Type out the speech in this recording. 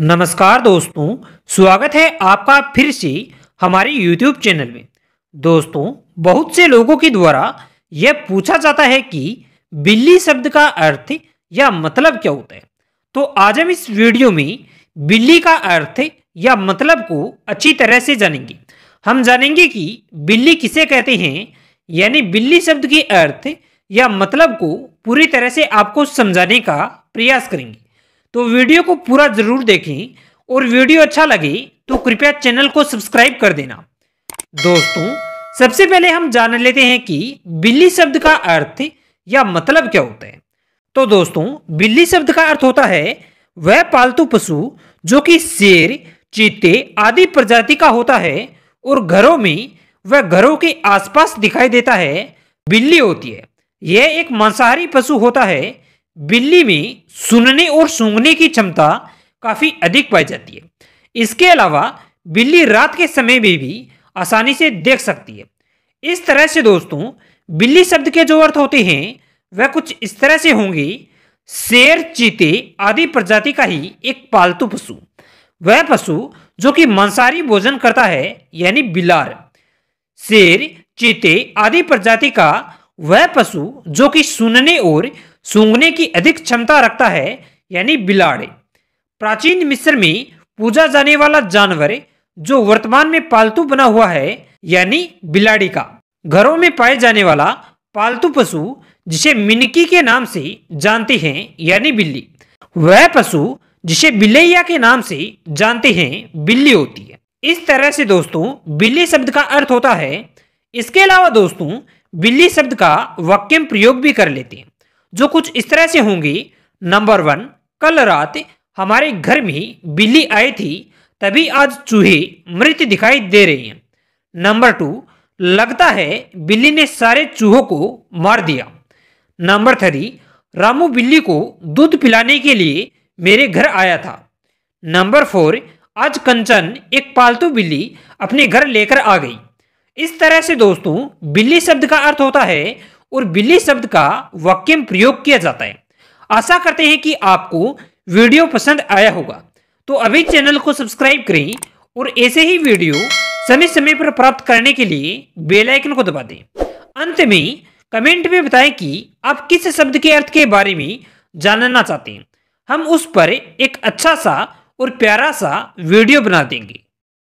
नमस्कार दोस्तों स्वागत है आपका फिर से हमारे YouTube चैनल में दोस्तों बहुत से लोगों के द्वारा यह पूछा जाता है कि बिल्ली शब्द का अर्थ या मतलब क्या होता है तो आज हम इस वीडियो में बिल्ली का अर्थ या मतलब को अच्छी तरह से जानेंगे हम जानेंगे कि बिल्ली किसे कहते हैं यानी बिल्ली शब्द के अर्थ या मतलब को पूरी तरह से आपको समझाने का प्रयास करेंगे तो वीडियो को पूरा ज़रूर देखें और वीडियो अच्छा लगे तो कृपया चैनल को सब्सक्राइब कर देना दोस्तों सबसे पहले हम जान लेते हैं कि बिल्ली शब्द का अर्थ या मतलब क्या होता है तो दोस्तों बिल्ली शब्द का अर्थ होता है वह पालतू पशु जो कि शेर चीते आदि प्रजाति का होता है और घरों में वह घरों के आसपास दिखाई देता है बिल्ली होती है यह एक मांसाहारी पशु होता है बिल्ली में सुनने और सूंघने की क्षमता काफ़ी अधिक पाई जाती है इसके अलावा बिल्ली रात के समय में भी आसानी से देख सकती है इस तरह से दोस्तों बिल्ली शब्द के जो अर्थ होते हैं वह कुछ इस तरह से होंगे शेर चीते आदि प्रजाति का ही एक पालतू पशु वह पशु जो कि मांसाहारी भोजन करता है यानी बिलार शेर चीते आदि प्रजाति का वह पशु जो कि सुनने और सूंघने की अधिक क्षमता रखता है यानी बिलाड़े प्राचीन मिस्र में पूजा जाने वाला जानवर जो वर्तमान में पालतू बना हुआ है यानी बिलाड़ी का घरों में पाए जाने वाला पालतू पशु जिसे मिनकी के नाम से जानते हैं यानी बिल्ली वह पशु जिसे बिलैया के नाम से जानते हैं बिल्ली होती है इस तरह से दोस्तों बिल्ली शब्द का अर्थ होता है इसके अलावा दोस्तों बिल्ली शब्द का वाक्य प्रयोग भी कर लेते हैं जो कुछ इस तरह से होंगी नंबर वन कल रात हमारे घर में बिल्ली आई थी तभी आज चूहे मृत दिखाई दे रहे हैं नंबर टू लगता है बिल्ली ने सारे चूहों को मार दिया नंबर थ्री रामू बिल्ली को दूध पिलाने के लिए मेरे घर आया था नंबर फोर आज कंचन एक पालतू बिल्ली अपने घर लेकर आ गई इस तरह से दोस्तों बिल्ली शब्द का अर्थ होता है और बिल्ली शब्द का वाक्य में प्रयोग किया जाता है आशा करते हैं कि आपको वीडियो पसंद आया होगा तो अभी चैनल को सब्सक्राइब करें और ऐसे ही वीडियो समय समय पर प्राप्त करने के लिए बेल आइकन को दबा दें अंत में कमेंट में बताएं कि आप किस शब्द के अर्थ के बारे में जानना चाहते हैं हम उस पर एक अच्छा सा और प्यारा सा वीडियो बना देंगे